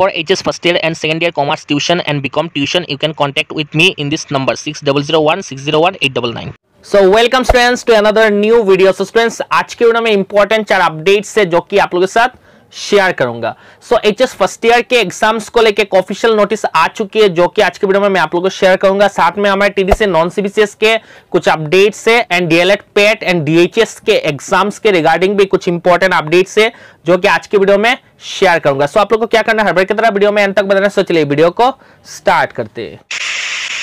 for H S first year and second year commerce tuition and B Com tuition you can contact with me in this number six double zero one six zero one eight double nine so welcome students to another new video so students आज के video में important चार updates है जो कि आप लोगों के साथ शेयर करूंगा so H S first year के एग्जाम्स को लेके एक ऑफिशियल नोटिस आ चुकी है जो कि आज के वीडियो में मैं आप लोगों को शेयर करूंगा साथ में हमारे टीवी से नॉन सीबीसीएस के कुछ अपडेट्स है and D El Ed PET and DHS के एग्जाम्स के रिगार्डिंग भी कुछ इंपॉर्टेंट अपडेट्स है जो कि आज के वीडियो में शेयर करूंगा सो आप लोग को क्या करना है हर बार की तरह वीडियो में एंड तक बताना सो वीडियो को स्टार्ट करते हैं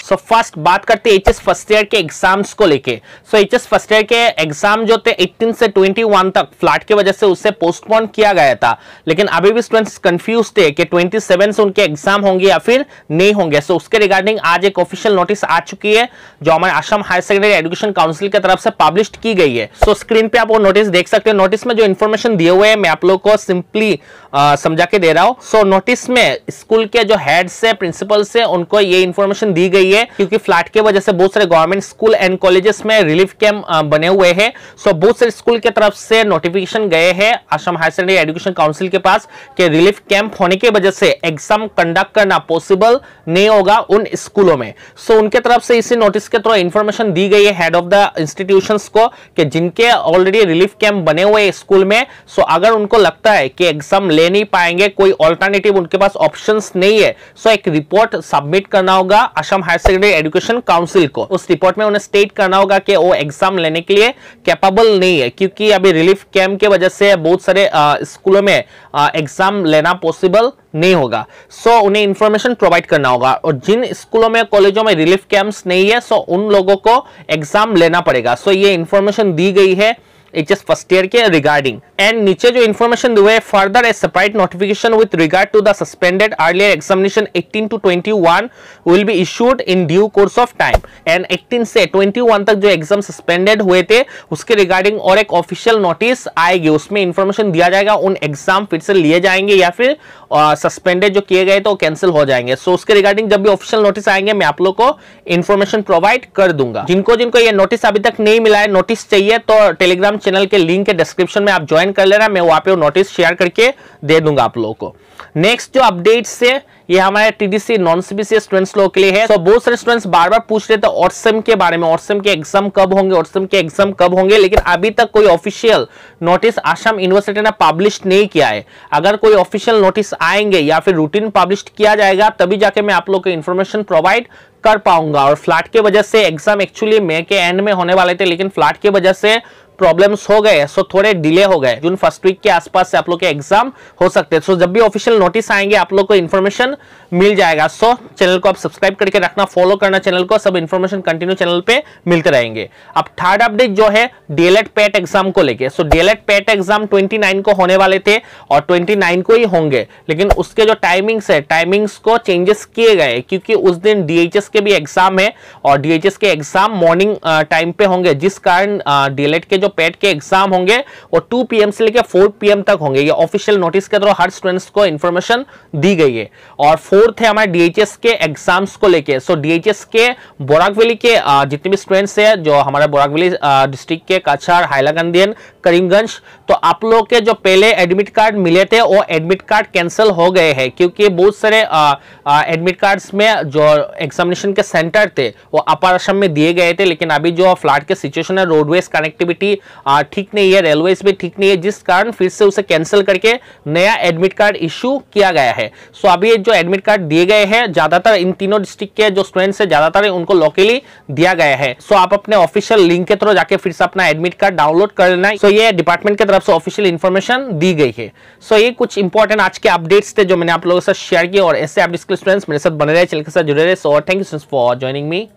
सो फर्स्ट बात करते हैं एचएस फर्स्ट ईयर के एग्जाम्स को लेके सो एचएस फर्स्ट ईयर के एग्जाम जो थे 18 से 21 तक फ्लैट की वजह से उससे पोस्टपोन किया गया था लेकिन अभी भी स्टूडेंट्स कंफ्यूज थे कि 27 से उनके एग्जाम होंगे या फिर नहीं होंगे सो so, उसके रिगार्डिंग आज एक ऑफिशियल नोटिस आ चुकी है जो हमारे Assam higher secondary education council की तरफ से पब्लिश की गई है सो so, स्क्रीन पे आप वो नोटिस देख सकते हैं नोटिस में जो इन्फॉर्मेशन दिए हुए हैं मैं आप लोग को सिंपली समझा के दे रहा हूँ सो so, नोटिस में स्कूल के जो हेड्स है प्रिंसिपल से उनको ये इन्फॉर्मेशन दी गई है है क्योंकि फ्लैट के वजह से बहुत सारे गवर्नमेंट स्कूल एंड कॉलेजेस में रिलीफ कैंप बने हुए हैं सो बहुत सारे स्कूल की तरफ से नोटिफिकेशन गए हैं आश्रम हायर सेकेंडरी एजुकेशन काउंसिल के पास के रिलीफ कैंप होने की वजह से एग्जाम कंडक्ट करना पॉसिबल नहीं होगा उन स्कूलों में सो उनके तरफ से इसी नोटिस के थ्रू इन्फॉर्मेशन दी गई हैड ऑफ द इंस्टीट्यूशन को कि जिनके ऑलरेडी रिलीफ कैंप बने हुए स्कूल में सो अगर उनको लगता है कि एग्जाम ले नहीं पाएंगे कोई ऑल्टरनेटिव उनके पास ऑप्शन नहीं है सो एक रिपोर्ट सबमिट करना होगा Assam higher secondary education council को उस रिपोर्ट में उन्हें स्टेट करना होगा कि वो एग्जाम लेने के लिए कैपेबल नहीं है क्योंकि अभी रिलीफ कैंप के वजह से बहुत सारे स्कूलों में एग्जाम लेना पॉसिबल नहीं होगा सो so, उन्हें इंफॉर्मेशन प्रोवाइड करना होगा और जिन स्कूलों में कॉलेजों में रिलीफ कैंप्स नहीं है सो so उन लोगों को एग्जाम लेना पड़ेगा सो so, ये इंफॉर्मेशन दी गई है इट फर्स्ट ईयर के रिगार्डिंग एंड नीचे जो इन्फॉर्मेशन हुए है further a separate notification with regard to the suspended earlier examination 18 to 21 will be issued in due course of time and 18 से 21 तक जो एग्जाम सस्पेंडेड हुए थे उसके रिगार्डिंग और एक ऑफिशियल नोटिस आएगी उसमें इन्फॉर्मेशन दिया जाएगा उन एग्जाम फिर से लिए जाएंगे या फिर सस्पेंडेड जो किए गए तो कैंसिल हो जाएंगे सो so, उसके रिगार्डिंग जब भी ऑफिशियल नोटिस आएंगे मैं आप लोग को इन्फॉर्मेशन प्रोवाइड कर दूंगा जिनको जिनको ये नोटिस अभी तक नहीं मिला है नोटिस चाहिए तो टेलीग्राम टेलीग्राम चैनल के लिंक के डिस्क्रिप्शन में आप ज्वाइन कर लेना मैं वहां पे नोटिस शेयर करके दे दूंगा आप लोगों को नेक्स्ट जो अपडेट से ये हमारे टीडीसी नॉन सीबीसी स्टूडेंट्स लोगों के लिए है तो बहुत सारे स्टूडेंट्स बार बार पूछ रहे थे ऑर्सम के बारे में ऑर्सम के एग्जाम कब होंगे ऑर्सम के एग्जाम कब होंगे लेकिन अभी तक कोई ऑफिशियल नोटिस आसाम यूनिवर्सिटी ने पब्लिश नहीं किया है अगर कोई ऑफिशियल नोटिस आएंगे या फिर रूटीन पब्लिश किया जाएगा तभी जाके मैं आप लोग को इन्फॉर्मेशन प्रोवाइड कर पाऊंगा और फ्लैट के वजह से एग्जाम एक्चुअली मे के एंड में होने वाले थे लेकिन फ्लैट के वजह से प्रॉब्लम्स हो गए सो थोड़े डिले हो गए जून फर्स्ट वीक के आसपास से आप लोग के एग्जाम हो सकते हैं सो जब भी ऑफिशियल नोटिस आएंगे आप लोग को इन्फॉर्मेशन मिल जाएगा सो चैनल को आप सब्सक्राइब करके रखना फॉलो करना चैनल को सब इन्फॉर्मेशन कंटिन्यू चैनल पे मिलते रहेंगे अब थर्ड अपडेट जो है डीएलएड पेट एग्जाम को लेके so D El Ed PET exam twenty को होने वाले थे और ट्वेंटी को ही होंगे लेकिन उसके जो टाइमिंग्स है टाइमिंग्स को चेंजेस किए गए क्योंकि उस दिन डीएचएस के भी एग्जाम है और डीएचएस के एग्जाम मॉर्निंग टाइम पे होंगे जिस कारण डीएलएड e के जो जो पेट e के एग्जाम होंगे वो 2 पीएम से लेकर 4 पीएम तक होंगे ये ऑफिशियल नोटिस के द्वारा हर स्टूडेंट्स को इन्फॉर्मेशन दी गई है और फोर्थ है हमारे डीएचएस के एग्जाम्स को लेके सो डीएचएस के बोराकवेली के जितने भी स्टूडेंट्स है जो हमारे बोराकवेली डिस्ट्रिक्ट के काछार हाइलाकंदियन करीमगंज तो आप लोग के जो पहले एडमिट कार्ड मिले थे वो एडमिट कार्ड कैंसिल हो गए हैं क्योंकि बहुत सारे एडमिट कार्ड्स में जो एग्जामिनेशन के सेंटर थे वो अपर असम में दिए गए थे लेकिन अभी जो फ्लाट के सिचुएशन है रोडवेज कनेक्टिविटी ठीक नहीं है रेलवे में ठीक नहीं है जिस कारण फिर से उसे कैंसिल करके नया एडमिट कार्ड इश्यू किया गया है सो अभी जो एडमिट कार्ड दिए गए हैं ज्यादातर इन तीनों डिस्ट्रिक्ट के जो स्टूडेंट्स है ज्यादातर उनको लोकली दिया गया है सो आप अपने ऑफिशियल लिंक के थ्रू जाके फिर से अपना एडमिट कार्ड डाउनलोड कर लेना सो ये डिपार्टमेंट की तरफ से ऑफिशियल इन्फॉर्मेशन दी गई है सो ये कुछ इंपॉर्टेंट आज के अपडेट्स थे जो मैंने आप लोगों से शेयर किए और ऐसे आप डिस्कल मेरे साथ बने रहे चल के साथ जुड़े रहे so thank you for joining me